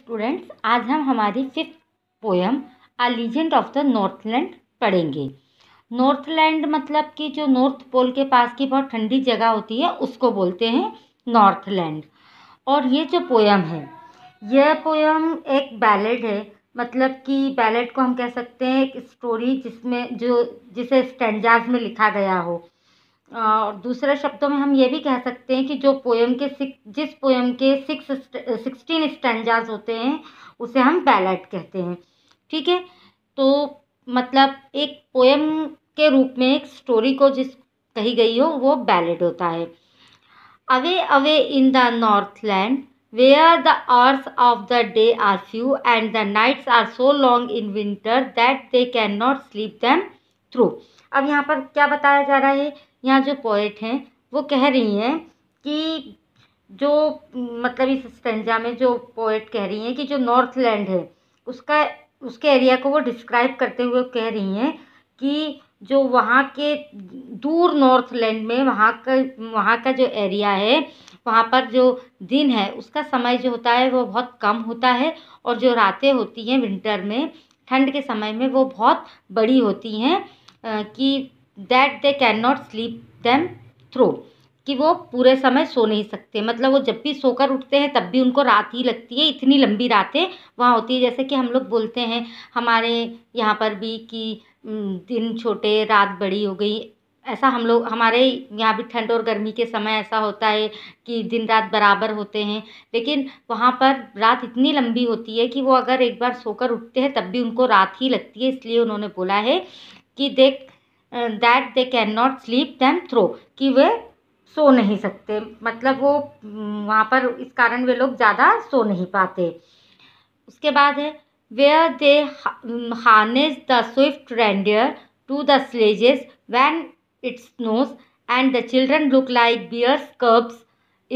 Students आज हम हमारी fifth poem a legend of the Northland पढ़ेंगे नॉर्थलैंड मतलब कि जो नॉर्थ पोल के पास की बहुत ठंडी जगह होती है उसको बोलते हैं नॉर्थलैंड और ये जो पोएम है यह पोएम एक बैलेड है मतलब कि बैलेट को हम कह सकते हैं एक स्टोरी जिसमें जो जिसे स्टेंजाज में लिखा गया हो और दूसरे शब्दों में हम ये भी कह सकते हैं कि जो पोएम के जिस पोएम के सिक्स सिक्सटीन स्टेंजाज होते हैं उसे हम बैलेट कहते हैं ठीक है तो मतलब एक पोएम के रूप में एक स्टोरी को जिस कही गई हो वो बैलेट होता है away away in the Northland where are the hours of the day are few and the nights are so long in winter that they can not sleep them through अब यहाँ पर क्या बताया जा रहा है यहाँ जो पोइट हैं वो कह रही हैं कि जो मतलब इस स्टेंजा में जो पोइट कह रही हैं कि जो नॉर्थ लैंड है उसका उसके एरिया को वो डिस्क्राइब करते हुए कह रही हैं कि जो वहाँ के दूर नॉर्थ लैंड में वहाँ का वहाँ का जो एरिया है वहाँ पर जो दिन है उसका समय जो होता है वो बहुत कम होता है और जो रातें होती हैं विंटर में ठंड के समय में वो बहुत बड़ी होती हैं कि that they can not sleep them through कि वो पूरे समय सो नहीं सकते मतलब वो जब भी सोकर उठते हैं तब भी उनको रात ही लगती है इतनी लंबी रातें वहाँ होती है जैसे कि हम लोग बोलते हैं हमारे यहाँ पर भी कि दिन छोटे रात बड़ी हो गई ऐसा हम लोग हमारे यहाँ भी ठंड और गर्मी के समय ऐसा होता है कि दिन रात बराबर होते हैं लेकिन वहाँ पर रात इतनी लंबी होती है कि वो अगर एक बार सोकर उठते हैं तब भी उनको रात ही लगती है इसलिए उन्होंने बोला है कि देख that they can not sleep them through कि वे सो नहीं सकते मतलब वो हम्म, वहाँ पर इस कारण वे लोग ज़्यादा सो नहीं पाते उसके बाद है where they harness the swift reindeer to the sledges when it's snows and the children look like bears cubs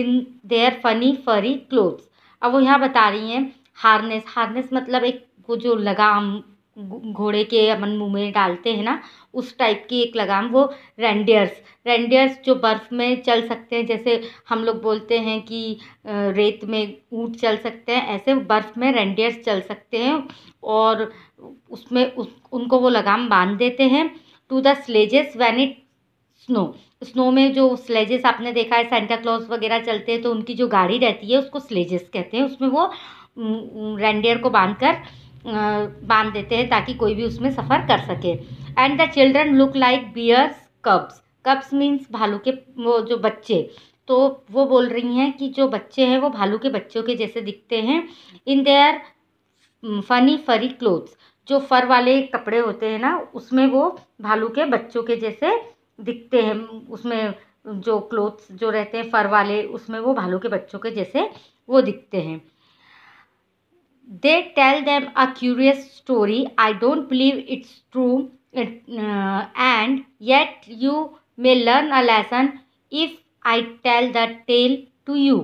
in their funny furry clothes अब वो यहाँ बता रही हैं हार्नेस हार्नेस मतलब एक वो जो लगाम घोड़े के अपन मुँह में डालते हैं ना उस टाइप की एक लगाम वो रेंडियर्स रेंडियर्स जो बर्फ़ में चल सकते हैं जैसे हम लोग बोलते हैं कि रेत में ऊँट चल सकते हैं ऐसे बर्फ़ में रेंडियर्स चल सकते हैं और उसमें उस उनको वो लगाम बांध देते हैं to the sledges when it snow snow में जो स्लेजेस आपने देखा है सेंटा क्लॉज वगैरह चलते हैं तो उनकी जो गाड़ी रहती है उसको स्लेजेस कहते हैं उसमें वो रेंडियर को बांध कर बांध देते हैं ताकि कोई भी उसमें सफ़र कर सके and the children look like bears cubs cubs means भालू के वो जो बच्चे तो वो बोल रही हैं कि जो बच्चे हैं वो भालू के बच्चों के जैसे दिखते हैं in their funny furry clothes जो फर वाले कपड़े होते हैं ना उसमें वो भालू के बच्चों के जैसे दिखते हैं उसमें जो क्लोथ्स जो रहते हैं फर वाले उसमें वो भालू के बच्चों के जैसे वो दिखते हैं they tell them a curious story i don't believe it's true it, uh, and yet you may learn a lesson if i tell the tale to you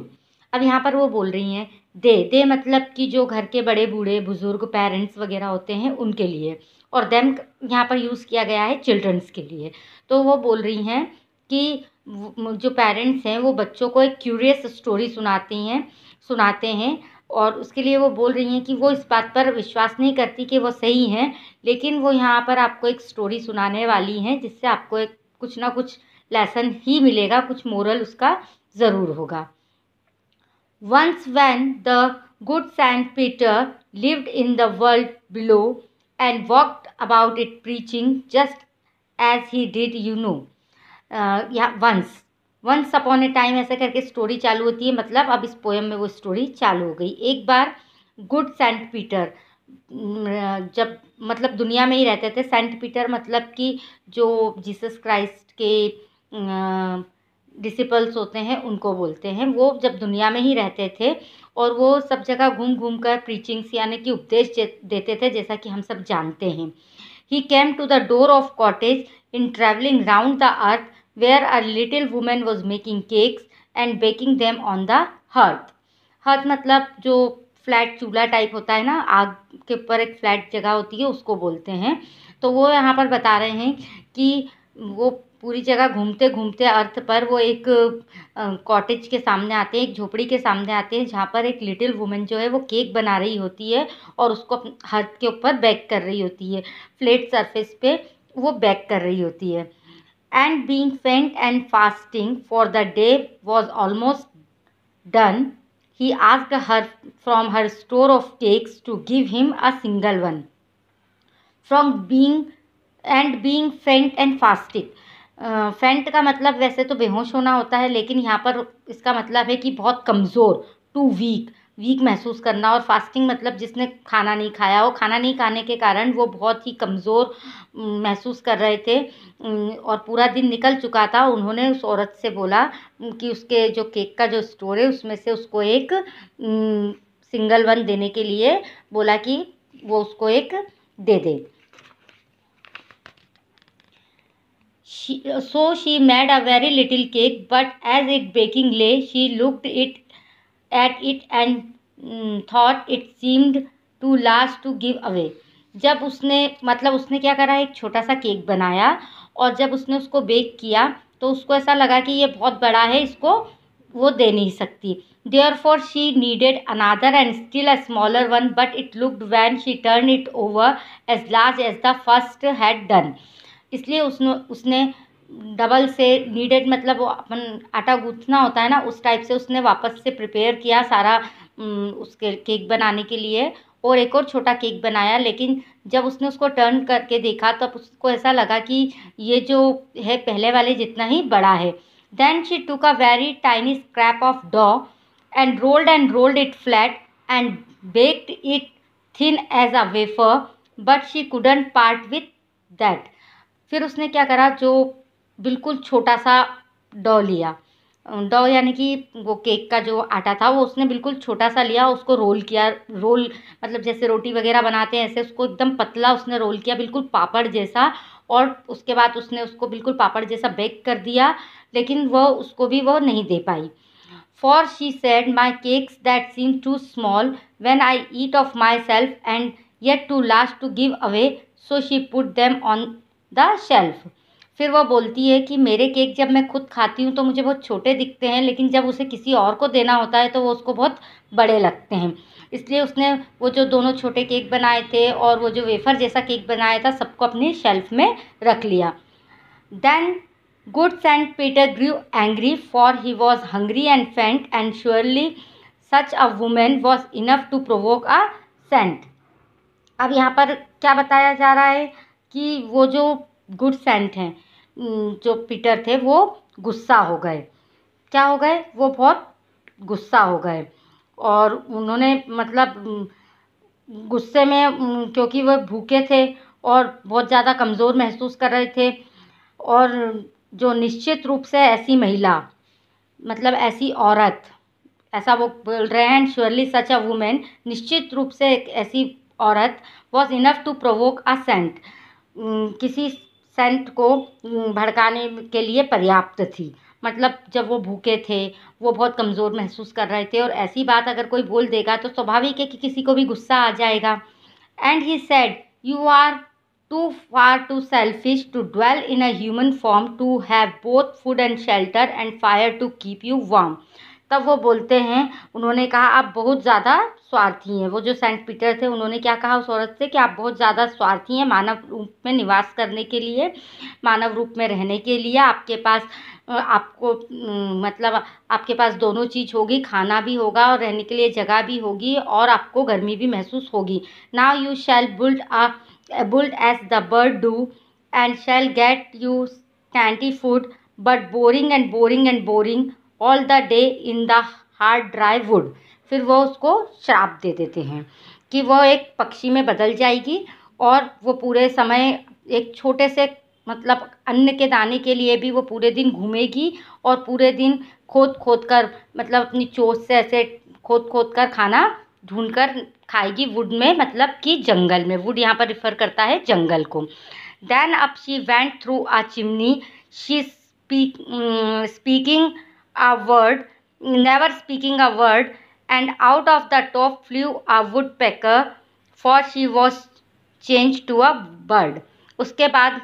अब यहाँ पर वो बोल रही हैं दे दे मतलब कि जो घर के बड़े बूढ़े बुज़ुर्ग पेरेंट्स वगैरह होते हैं उनके लिए और देम यहाँ पर यूज़ किया गया है चिल्ड्रंस के लिए तो वो बोल रही हैं कि जो पेरेंट्स हैं वो बच्चों को एक क्यूरियस स्टोरी सुनाती हैं सुनाते हैं और उसके लिए वो बोल रही हैं कि वो इस बात पर विश्वास नहीं करती कि वो सही हैं लेकिन वो यहाँ पर आपको एक स्टोरी सुनाने वाली हैं जिससे आपको एक कुछ ना कुछ लेसन ही मिलेगा कुछ मोरल उसका ज़रूर होगा once when the good Saint Peter lived in the world below and walked about it preaching just as he did you know या once once upon a time ऐसे करके स्टोरी चालू होती है मतलब अब इस पोएम में वो स्टोरी चालू हो गई एक बार गुड सेंट पीटर जब मतलब दुनिया में ही रहते थे सेंट पीटर मतलब कि जो जीसस क्राइस्ट के डिसिपल्स होते हैं उनको बोलते हैं वो जब दुनिया में ही रहते थे और वो सब जगह घूम घूम कर प्रीचिंग्स यानी कि उपदेश देते थे जैसा कि हम सब जानते हैं he came to the door of cottage in travelling round the earth where a little woman was making cakes and baking them on the hearth. Hearth मतलब जो फ्लैट चूल्हा टाइप होता है ना आग के ऊपर एक फ्लैट जगह होती है उसको बोलते हैं तो वो यहाँ पर बता रहे हैं कि वो पूरी जगह घूमते घूमते अर्थ पर वो एक कॉटेज के सामने आते हैं एक झोपड़ी के सामने आते हैं जहाँ पर एक लिटिल वुमेन जो है वो केक बना रही होती है और उसको हर्थ के ऊपर बैक कर रही होती है फ्लेट सरफेस पे वो बैक कर रही होती है and being faint and fasting for the day was almost done, he asked her from her store of cakes to give him a single one. From being and being faint and fasting. फेंट का मतलब वैसे तो बेहोश होना होता है लेकिन यहाँ पर इसका मतलब है कि बहुत कमज़ोर टू वीक वीक महसूस करना और फास्टिंग मतलब जिसने खाना नहीं खाया हो खाना नहीं खाने के कारण वो बहुत ही कमज़ोर महसूस कर रहे थे और पूरा दिन निकल चुका था उन्होंने उस औरत से बोला कि उसके जो केक का जो स्टोर है उसमें से उसको एक सिंगल वन देने के लिए बोला कि वो उसको एक दे दे so she made a very little cake but as it baking lay she looked it at it and thought it seemed to last to give away जब उसने मतलब उसने क्या करा एक छोटा सा केक बनाया और जब उसने उसको बेक किया तो उसको ऐसा लगा कि ये बहुत बड़ा है इसको वो दे नहीं सकती therefore she kneaded another and still a smaller one but it looked when she turn it over as large as the first had done इसलिए उसने उसने डबल से नीडेड मतलब अपन आटा गूंथना होता है ना उस टाइप से उसने वापस से प्रिपेयर किया सारा उसके केक बनाने के लिए और एक और छोटा केक बनाया लेकिन जब उसने उसको टर्न करके देखा तब तो उसको ऐसा लगा कि ये जो है पहले वाले जितना ही बड़ा है then she took a very tiny scrap of dough and rolled and rolled it flat and baked it thin as a wafer but she couldn't part with that फिर उसने क्या करा जो बिल्कुल छोटा सा डो लिया डो यानी कि वो केक का जो आटा था वो उसने बिल्कुल छोटा सा लिया उसको रोल किया रोल मतलब जैसे रोटी वगैरह बनाते हैं ऐसे उसको एकदम पतला उसने रोल किया बिल्कुल पापड़ जैसा और उसके बाद उसने उसको बिल्कुल पापड़ जैसा बेक कर दिया लेकिन वह उसको भी वह नहीं दे पाई for she said my cakes that seem too small when I eat of myself and yet too last to give away so she put them on the shelf फिर वह बोलती है कि मेरे केक जब मैं खुद खाती हूँ तो मुझे बहुत छोटे दिखते हैं लेकिन जब उसे किसी और को देना होता है तो वो उसको बहुत बड़े लगते हैं इसलिए उसने वो जो दोनों छोटे केक बनाए थे और वो जो वेफ़र जैसा केक बनाया था सबको अपनी शेल्फ़ में रख लिया then good Saint Peter grew angry for he was hungry and faint and surely such a woman was enough to provoke a saint अब यहाँ पर क्या बताया जा रहा है कि वो जो गुड सेंट हैं जो पीटर थे वो गुस्सा हो गए क्या हो गए वो बहुत गुस्सा हो गए और उन्होंने मतलब गुस्से में क्योंकि वह भूखे थे और बहुत ज़्यादा कमज़ोर महसूस कर रहे थे और जो निश्चित रूप से ऐसी महिला मतलब ऐसी औरत ऐसा वो बोल रहे हैं श्योरली सच अ वुमेन निश्चित रूप से एक ऐसी औरत was enough to provoke a saint किसी सेंट को भड़काने के लिए पर्याप्त थी मतलब जब वो भूखे थे वो बहुत कमज़ोर महसूस कर रहे थे और ऐसी बात अगर कोई बोल देगा तो स्वाभाविक है कि किसी को भी गुस्सा आ जाएगा and he said you are too far too selfish to dwell in a human form to have both food and shelter and fire to keep you warm तब वो बोलते हैं उन्होंने कहा आप बहुत ज़्यादा स्वार्थी हैं वो जो सेंट पीटर थे उन्होंने क्या कहा उस औरत से कि आप बहुत ज़्यादा स्वार्थी हैं मानव रूप में निवास करने के लिए मानव रूप में रहने के लिए आपके पास आपको मतलब आपके पास दोनों चीज़ होगी खाना भी होगा और रहने के लिए जगह भी होगी और आपको गर्मी भी महसूस होगी now you shall build a build as the bird do and shall get you scanty food but boring and boring and boring all the day in the hard dry wood फिर वो उसको श्राप दे देते हैं कि वो एक पक्षी में बदल जाएगी और वो पूरे समय एक छोटे से मतलब अन्न के दाने के लिए भी वो पूरे दिन घूमेगी और पूरे दिन खोद खोद कर मतलब अपनी चोट से ऐसे खोद खोद कर खाना ढूंढ कर खाएगी वुड में मतलब कि जंगल में वुड यहाँ पर रिफ़र करता है जंगल को then up she went through a chimney she speak speaking a word, never speaking a word, and out of the top flew a woodpecker, for she was changed to a bird. उसके बाद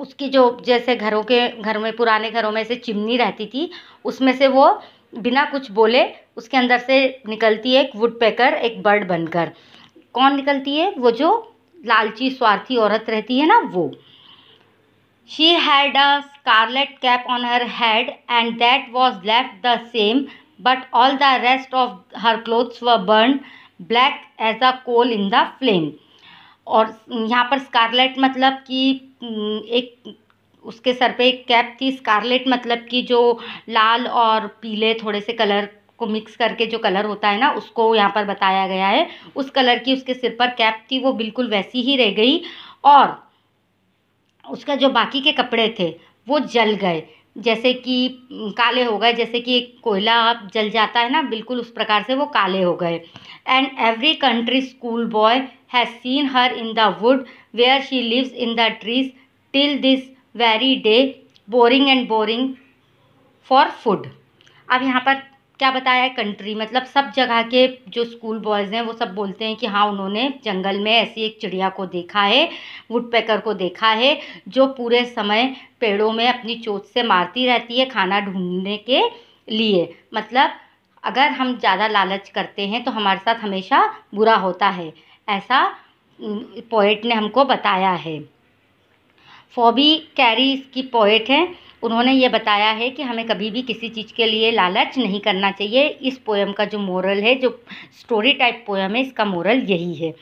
उसकी जो जैसे घरों के घरों में पुराने घरों में से चिमनी रहती थी उसमें से वो बिना कुछ बोले उसके अंदर से निकलती है एक वुड पैकर एक बर्ड बनकर कौन निकलती है वो जो लालची स्वार्थी औरत रहती है ना वो She had a scarlet cap on her head, and that was left the same, but all the rest of her clothes were burned black as a coal in the flame. और यहाँ पर स्कारलेट मतलब कि एक उसके sir पे एक cap थी स्कारलेट मतलब कि जो लाल और पीले थोड़े से कलर को मिक्स करके जो कलर होता है ना उसको यहाँ पर बताया गया है उस कलर की उसके सिर पर कैप थी वो बिल्कुल वैसी ही रह गई और उसका जो बाकी के कपड़े थे वो जल गए जैसे कि काले हो गए जैसे कि एक कोयला जल जाता है ना बिल्कुल उस प्रकार से वो काले हो गए and every country school boy has seen her in the wood where she lives in the trees till this very day boring and boring for food अब यहाँ पर क्या बताया है कंट्री मतलब सब जगह के जो स्कूल बॉयज़ हैं वो सब बोलते हैं कि हाँ उन्होंने जंगल में ऐसी एक चिड़िया को देखा है वुड पैकर को देखा है जो पूरे समय पेड़ों में अपनी चोट से मारती रहती है खाना ढूंढने के लिए मतलब अगर हम ज़्यादा लालच करते हैं तो हमारे साथ हमेशा बुरा होता है ऐसा पोइट ने हमको बताया है फॉबी कैरी इसकी पोइट है उन्होंने ये बताया है कि हमें कभी भी किसी चीज़ के लिए लालच नहीं करना चाहिए इस पोएम का जो मोरल है जो स्टोरी टाइप पोएम है इसका मोरल यही है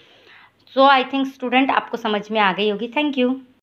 सो आई थिंक स्टूडेंट आपको समझ में आ गई होगी थैंक यू